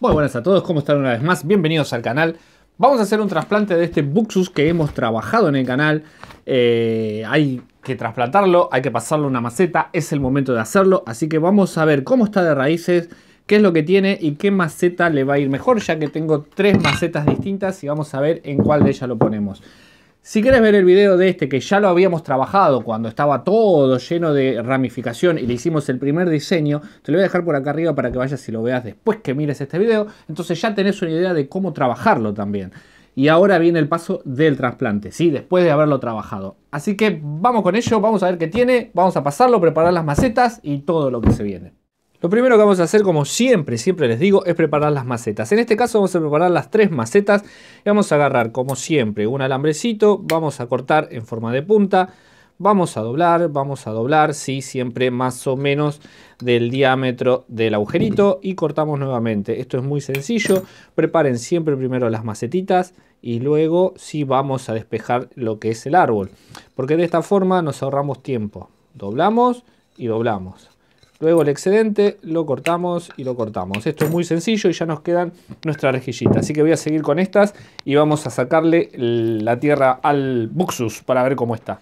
Muy buenas a todos, ¿cómo están una vez más? Bienvenidos al canal. Vamos a hacer un trasplante de este Buxus que hemos trabajado en el canal. Eh, hay que trasplantarlo, hay que pasarlo a una maceta, es el momento de hacerlo. Así que vamos a ver cómo está de raíces, qué es lo que tiene y qué maceta le va a ir mejor, ya que tengo tres macetas distintas y vamos a ver en cuál de ellas lo ponemos. Si querés ver el video de este que ya lo habíamos trabajado cuando estaba todo lleno de ramificación y le hicimos el primer diseño, te lo voy a dejar por acá arriba para que vayas y lo veas después que mires este video. Entonces ya tenés una idea de cómo trabajarlo también. Y ahora viene el paso del trasplante, ¿sí? Después de haberlo trabajado. Así que vamos con ello, vamos a ver qué tiene, vamos a pasarlo, preparar las macetas y todo lo que se viene. Lo primero que vamos a hacer, como siempre, siempre les digo, es preparar las macetas. En este caso vamos a preparar las tres macetas y vamos a agarrar, como siempre, un alambrecito, vamos a cortar en forma de punta, vamos a doblar, vamos a doblar, sí, siempre más o menos del diámetro del agujerito y cortamos nuevamente. Esto es muy sencillo, preparen siempre primero las macetitas y luego sí vamos a despejar lo que es el árbol, porque de esta forma nos ahorramos tiempo. Doblamos y doblamos Luego el excedente lo cortamos y lo cortamos. Esto es muy sencillo y ya nos quedan nuestras rejillitas. Así que voy a seguir con estas y vamos a sacarle la tierra al Buxus para ver cómo está.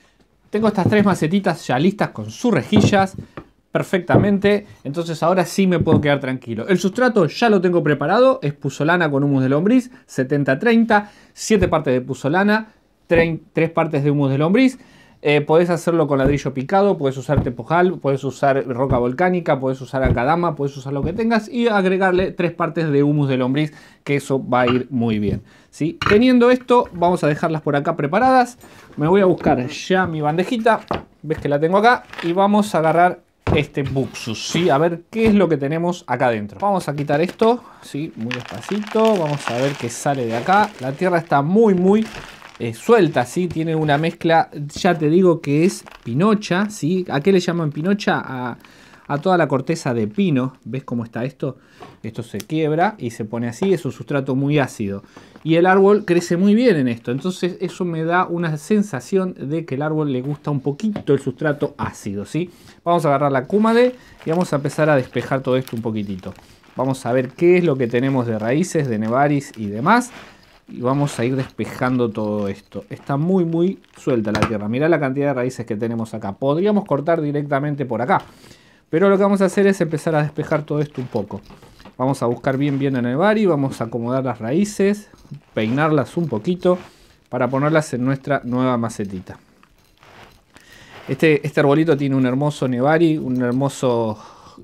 Tengo estas tres macetitas ya listas con sus rejillas perfectamente. Entonces ahora sí me puedo quedar tranquilo. El sustrato ya lo tengo preparado. Es puzolana con humus de lombriz, 70-30, 7 partes de puzolana, 3 partes de humus de lombriz. Eh, podés hacerlo con ladrillo picado, puedes usar tepojal, puedes usar roca volcánica, puedes usar acadama, puedes usar lo que tengas y agregarle tres partes de humus de lombriz, que eso va a ir muy bien. Teniendo esto, vamos a dejarlas por acá preparadas. Me voy a buscar ya mi bandejita, ves que la tengo acá, y vamos a agarrar este buxus, ¿sí? A ver qué es lo que tenemos acá adentro. Vamos a quitar esto, ¿sí? Muy despacito, vamos a ver qué sale de acá. La tierra está muy, muy eh, suelta, ¿sí? Tiene una mezcla, ya te digo que es pinocha, ¿sí? ¿A qué le llaman pinocha? A, toda la corteza de pino. ¿Ves cómo está esto? Esto se quiebra y se pone así, es un sustrato muy ácido. Y el árbol crece muy bien en esto, entonces eso me da una sensación de que el árbol le gusta un poquito el sustrato ácido, ¿sí? Vamos a agarrar la cúmade y vamos a empezar a despejar todo esto un poquitito. Vamos a ver qué es lo que tenemos de raíces, de nevaris y demás y vamos a ir despejando todo esto. Está muy, muy suelta la tierra. Mirá la cantidad de raíces que tenemos acá. Podríamos cortar directamente por acá. Pero lo que vamos a hacer es empezar a despejar todo esto un poco. Vamos a buscar bien, bien en el y Vamos a acomodar las raíces, peinarlas un poquito para ponerlas en nuestra nueva macetita. Este, este arbolito tiene un hermoso nevari, un hermoso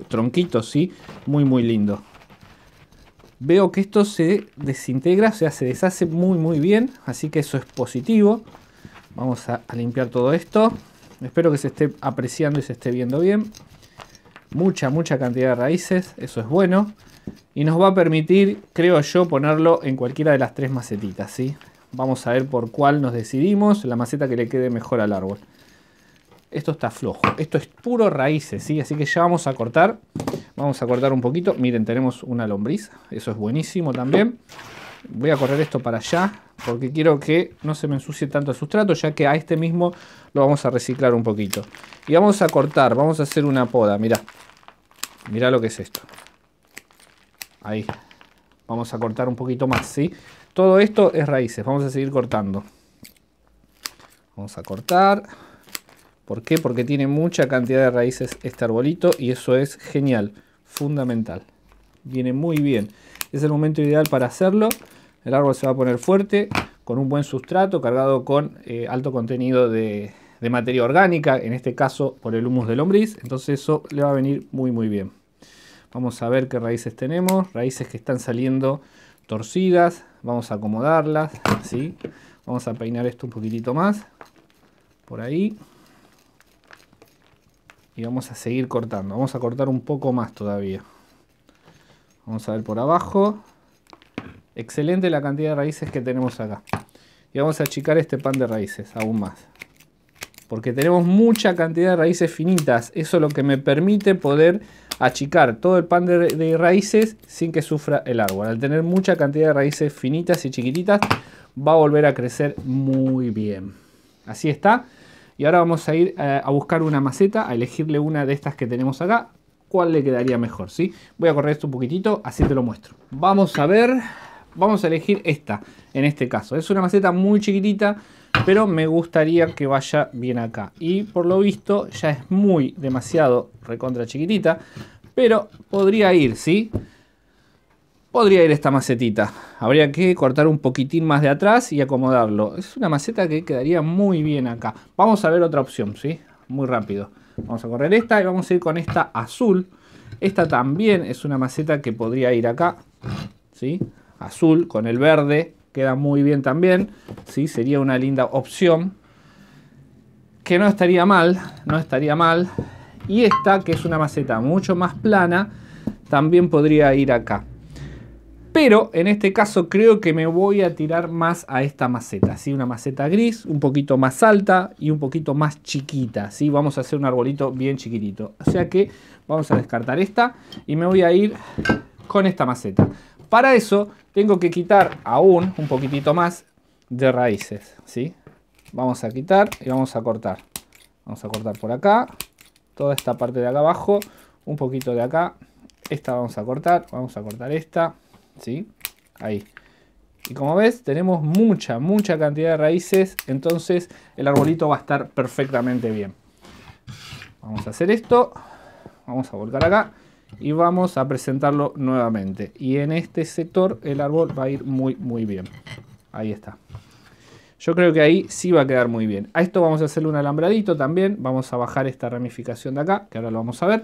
tronquito, ¿sí? Muy, muy lindo veo que esto se desintegra, o sea, se deshace muy muy bien, así que eso es positivo. Vamos a, a limpiar todo esto. Espero que se esté apreciando y se esté viendo bien. Mucha, mucha cantidad de raíces, eso es bueno. Y nos va a permitir, creo yo, ponerlo en cualquiera de las tres macetitas, ¿sí? Vamos a ver por cuál nos decidimos, la maceta que le quede mejor al árbol. Esto está flojo. Esto es puro raíces, ¿sí? Así que ya vamos a cortar. Vamos a cortar un poquito. Miren, tenemos una lombriz. Eso es buenísimo también. Voy a correr esto para allá porque quiero que no se me ensucie tanto el sustrato, ya que a este mismo lo vamos a reciclar un poquito. Y vamos a cortar, vamos a hacer una poda, mirá. Mirá lo que es esto. Ahí. Vamos a cortar un poquito más, ¿sí? Todo esto es raíces, vamos a seguir cortando. Vamos a cortar. ¿Por qué? Porque tiene mucha cantidad de raíces este arbolito y eso es genial, fundamental. Viene muy bien. Es el momento ideal para hacerlo. El árbol se va a poner fuerte, con un buen sustrato, cargado con eh, alto contenido de, materia orgánica, en este caso por el humus de lombriz. Entonces eso le va a venir muy muy bien. Vamos a ver qué raíces tenemos. Raíces que están saliendo torcidas. Vamos a acomodarlas. ¿sí? Vamos a peinar esto un poquitito más. Por ahí y vamos a seguir cortando. Vamos a cortar un poco más todavía. Vamos a ver por abajo. Excelente la cantidad de raíces que tenemos acá. Y vamos a achicar este pan de raíces aún más. Porque tenemos mucha cantidad de raíces finitas. Eso es lo que me permite poder achicar todo el pan de, raíces sin que sufra el árbol. Al tener mucha cantidad de raíces finitas y chiquititas, va a volver a crecer muy bien. Así está. Y ahora vamos a ir eh, a buscar una maceta, a elegirle una de estas que tenemos acá. ¿Cuál le quedaría mejor? ¿sí? Voy a correr esto un poquitito, así te lo muestro. Vamos a ver, vamos a elegir esta en este caso. Es una maceta muy chiquitita, pero me gustaría que vaya bien acá. Y por lo visto ya es muy demasiado recontra chiquitita, pero podría ir, ¿sí? sí podría ir esta macetita. Habría que cortar un poquitín más de atrás y acomodarlo. Es una maceta que quedaría muy bien acá. Vamos a ver otra opción, ¿sí? Muy rápido. Vamos a correr esta y vamos a ir con esta azul. Esta también es una maceta que podría ir acá, ¿sí? Azul con el verde. Queda muy bien también, ¿sí? Sería una linda opción. Que no estaría mal, no estaría mal. Y esta, que es una maceta mucho más plana, también podría ir acá. Pero en este caso creo que me voy a tirar más a esta maceta, ¿sí? Una maceta gris, un poquito más alta y un poquito más chiquita, ¿sí? Vamos a hacer un arbolito bien chiquitito. O sea que vamos a descartar esta y me voy a ir con esta maceta. Para eso tengo que quitar aún un poquitito más de raíces, ¿sí? Vamos a quitar y vamos a cortar. Vamos a cortar por acá, toda esta parte de acá abajo, un poquito de acá. Esta vamos a cortar, vamos a cortar esta, ¿sí? Ahí. Y como ves, tenemos mucha, mucha cantidad de raíces, entonces el arbolito va a estar perfectamente bien. Vamos a hacer esto, vamos a volcar acá y vamos a presentarlo nuevamente. Y en este sector el árbol va a ir muy, muy bien. Ahí está. Yo creo que ahí sí va a quedar muy bien. A esto vamos a hacerle un alambradito también. Vamos a bajar esta ramificación de acá, que ahora lo vamos a ver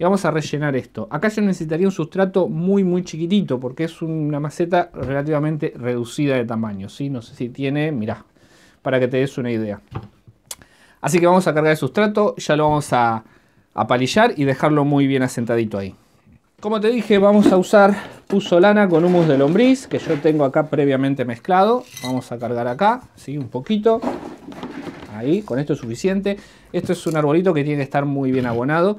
y vamos a rellenar esto. Acá yo necesitaría un sustrato muy muy chiquitito porque es una maceta relativamente reducida de tamaño, ¿sí? No sé si tiene, mirá, para que te des una idea. Así que vamos a cargar el sustrato, ya lo vamos a apalillar y dejarlo muy bien asentadito ahí. Como te dije, vamos a usar pusolana con humus de lombriz, que yo tengo acá previamente mezclado. Vamos a cargar acá, ¿sí? Un poquito. Ahí, con esto es suficiente. Esto es un arbolito que tiene que estar muy bien abonado.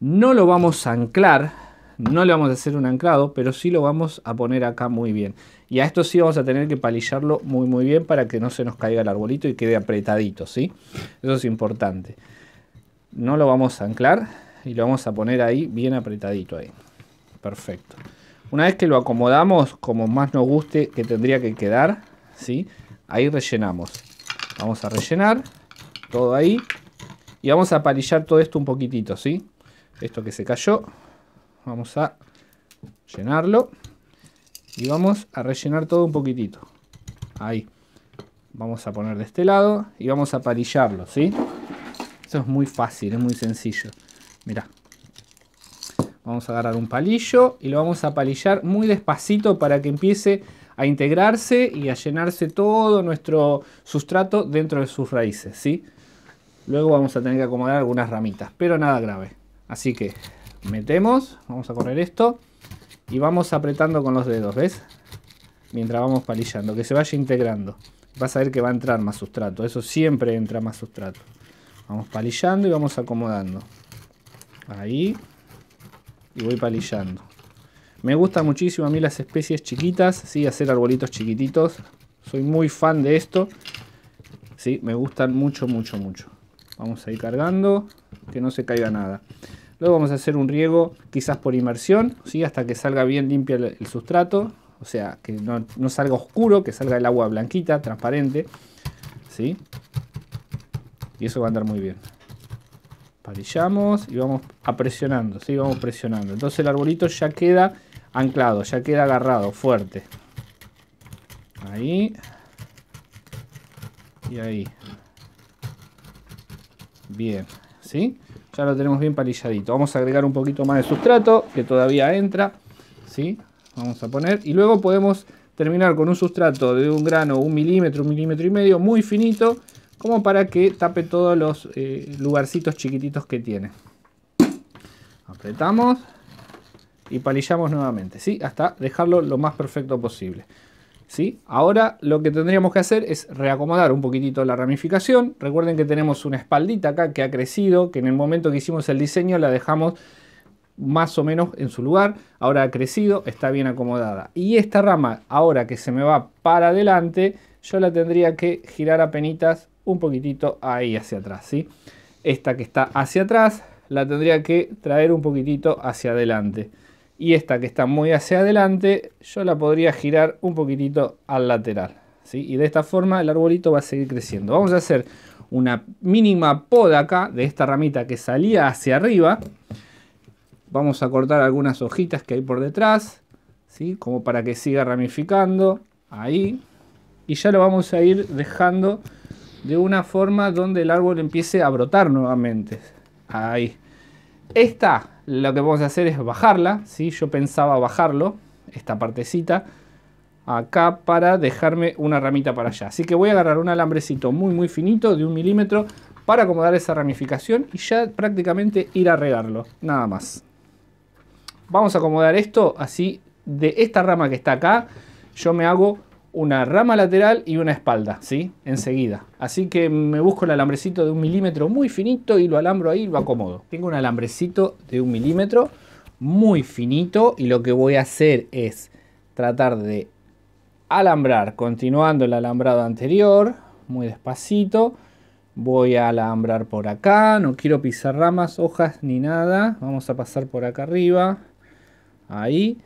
No lo vamos a anclar, no le vamos a hacer un anclado, pero sí lo vamos a poner acá muy bien. Y a esto sí vamos a tener que palillarlo muy muy bien para que no se nos caiga el arbolito y quede apretadito, ¿sí? Eso es importante. No lo vamos a anclar y lo vamos a poner ahí bien apretadito ahí. Perfecto. Una vez que lo acomodamos como más nos guste que tendría que quedar, ¿sí? Ahí rellenamos. Vamos a rellenar todo ahí y vamos a palillar todo esto un poquitito, ¿sí? esto que se cayó. Vamos a llenarlo. Y vamos a rellenar todo un poquitito. Ahí. Vamos a poner de este lado y vamos a palillarlo, ¿sí? Eso es muy fácil, es muy sencillo. Mirá. Vamos a agarrar un palillo y lo vamos a palillar muy despacito para que empiece a integrarse y a llenarse todo nuestro sustrato dentro de sus raíces, ¿sí? Luego vamos a tener que acomodar algunas ramitas, pero nada grave. Así que metemos, vamos a correr esto y vamos apretando con los dedos, ¿ves? Mientras vamos palillando, que se vaya integrando. Vas a ver que va a entrar más sustrato, eso siempre entra más sustrato. Vamos palillando y vamos acomodando. Ahí. Y voy palillando. Me gustan muchísimo a mí las especies chiquitas, ¿sí? Hacer arbolitos chiquititos. Soy muy fan de esto. Sí, me gustan mucho, mucho, mucho. Vamos a ir cargando que no se caiga nada. Luego vamos a hacer un riego quizás por inmersión, hasta que salga bien limpio el, sustrato, o sea, que no, salga oscuro, que salga el agua blanquita, transparente, ¿sí? Y eso va a andar muy bien. Parillamos y vamos a ¿sí? Vamos presionando. Entonces el arbolito ya queda anclado, ya queda agarrado, fuerte. Ahí. Y ahí. Bien. ¿sí? Ya lo tenemos bien palilladito. Vamos a agregar un poquito más de sustrato, que todavía entra, Vamos a poner, y luego podemos terminar con un sustrato de un grano, un milímetro, un milímetro y medio, muy finito, como para que tape todos los eh, lugarcitos chiquititos que tiene. Apretamos y palillamos nuevamente, ¿sí? Hasta dejarlo lo más perfecto posible. Ahora lo que tendríamos que hacer es reacomodar un poquitito la ramificación. Recuerden que tenemos una espaldita acá que ha crecido, que en el momento que hicimos el diseño la dejamos más o menos en su lugar. Ahora ha crecido, está bien acomodada. Y esta rama, ahora que se me va para adelante, yo la tendría que girar a penitas un poquitito ahí hacia atrás, Esta que está hacia atrás la tendría que traer un poquitito hacia adelante y esta que está muy hacia adelante, yo la podría girar un poquitito al lateral. ¿sí? Y de esta forma el arbolito va a seguir creciendo. Vamos a hacer una mínima poda acá de esta ramita que salía hacia arriba. Vamos a cortar algunas hojitas que hay por detrás, ¿sí? como para que siga ramificando. Ahí. Y ya lo vamos a ir dejando de una forma donde el árbol empiece a brotar nuevamente. Ahí. Esta lo que vamos a hacer es bajarla, ¿sí? Yo pensaba bajarlo, esta partecita, acá para dejarme una ramita para allá. Así que voy a agarrar un alambrecito muy muy finito de un milímetro para acomodar esa ramificación y ya prácticamente ir a regarlo, nada más. Vamos a acomodar esto así, de esta rama que está acá, yo me hago una rama lateral y una espalda, ¿sí? Enseguida. Así que me busco el alambrecito de un milímetro muy finito y lo alambro ahí y lo acomodo. Tengo un alambrecito de un milímetro muy finito y lo que voy a hacer es tratar de alambrar, continuando el alambrado anterior, muy despacito. Voy a alambrar por acá, no quiero pisar ramas, hojas ni nada. Vamos a pasar por acá arriba, ahí.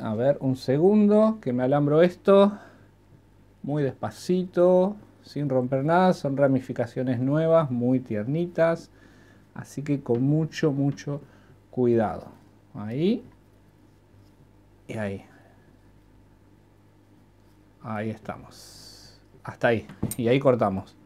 A ver, un segundo, que me alambro esto. Muy despacito, sin romper nada. Son ramificaciones nuevas, muy tiernitas. Así que con mucho, mucho cuidado. Ahí. Y ahí. Ahí estamos. Hasta ahí. Y ahí cortamos.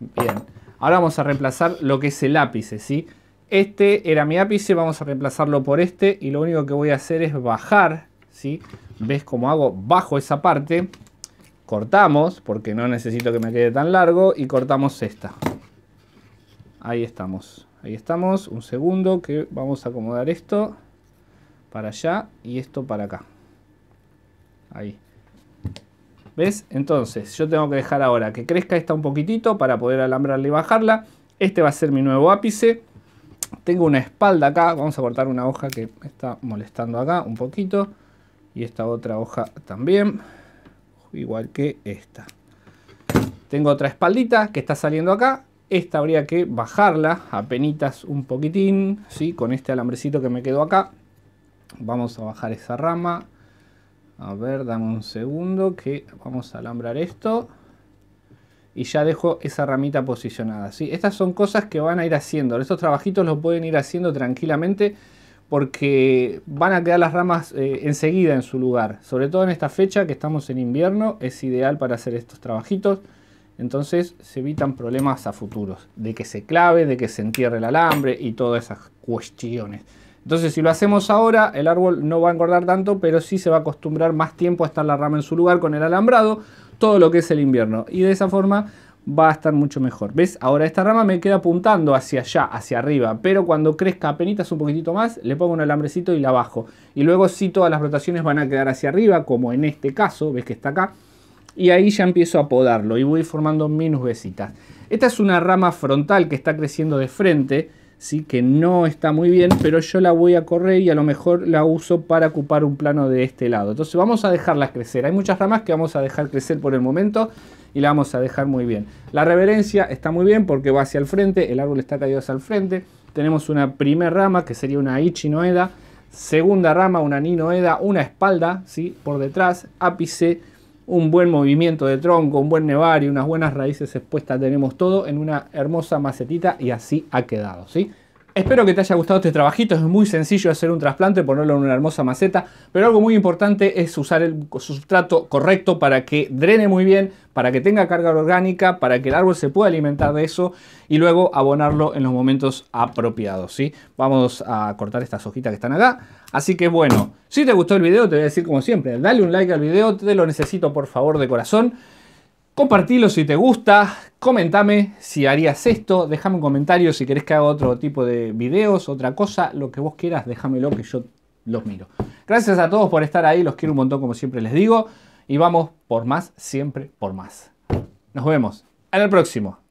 Bien. Ahora vamos a reemplazar lo que es el ápice, ¿sí? Este era mi ápice, vamos a reemplazarlo por este y lo único que voy a hacer es bajar, ¿sí? ¿Ves cómo hago? Bajo esa parte, cortamos, porque no necesito que me quede tan largo, y cortamos esta. Ahí estamos, ahí estamos, un segundo que vamos a acomodar esto para allá y esto para acá. Ahí. ¿Ves? Entonces, yo tengo que dejar ahora que crezca esta un poquitito para poder alambrarla y bajarla. Este va a ser mi nuevo ápice. Tengo una espalda acá, vamos a cortar una hoja que me está molestando acá un poquito. Y esta otra hoja también, igual que esta. Tengo otra espaldita que está saliendo acá. Esta habría que bajarla penitas un poquitín, Con este alambrecito que me quedó acá. Vamos a bajar esa rama. A ver, dame un segundo que vamos a alambrar esto y ya dejo esa ramita posicionada. Estas son cosas que van a ir haciendo. Estos trabajitos los pueden ir haciendo tranquilamente porque van a quedar las ramas eh, enseguida en su lugar. Sobre todo en esta fecha que estamos en invierno es ideal para hacer estos trabajitos. Entonces se evitan problemas a futuros. De que se clave, de que se entierre el alambre y todas esas cuestiones. Entonces si lo hacemos ahora el árbol no va a engordar tanto pero sí se va a acostumbrar más tiempo a estar la rama en su lugar con el alambrado todo lo que es el invierno. Y de esa forma va a estar mucho mejor. ¿Ves? Ahora esta rama me queda apuntando hacia allá, hacia arriba, pero cuando crezca apenas un poquitito más, le pongo un alambrecito y la bajo. Y luego si todas las rotaciones van a quedar hacia arriba, como en este caso, ves que está acá. Y ahí ya empiezo a podarlo y voy formando menos besitas. Esta es una rama frontal que está creciendo de frente que no está muy bien, pero yo la voy a correr y a lo mejor la uso para ocupar un plano de este lado. Entonces vamos a dejarlas crecer. Hay muchas ramas que vamos a dejar crecer por el momento y la vamos a dejar muy bien. La reverencia está muy bien porque va hacia el frente, el árbol está caído hacia el frente. Tenemos una primera rama que sería una Ichinoeda, segunda rama una Ninoeda, una espalda ¿sí? por detrás, ápice un buen movimiento de tronco, un buen y unas buenas raíces expuestas, tenemos todo en una hermosa macetita y así ha quedado, ¿sí? Espero que te haya gustado este trabajito, es muy sencillo hacer un trasplante, ponerlo en una hermosa maceta, pero algo muy importante es usar el sustrato correcto para que drene muy bien, para que tenga carga orgánica, para que el árbol se pueda alimentar de eso y luego abonarlo en los momentos apropiados, Vamos a cortar estas hojitas que están acá. Así que bueno, si te gustó el video, te voy a decir como siempre, dale un like al video, te lo necesito por favor de corazón. Compartilo si te gusta, comentame si harías esto, déjame un comentario si querés que haga otro tipo de videos, otra cosa, lo que vos quieras, déjamelo que yo los miro. Gracias a todos por estar ahí, los quiero un montón como siempre les digo y vamos por más, siempre por más. Nos vemos en el próximo.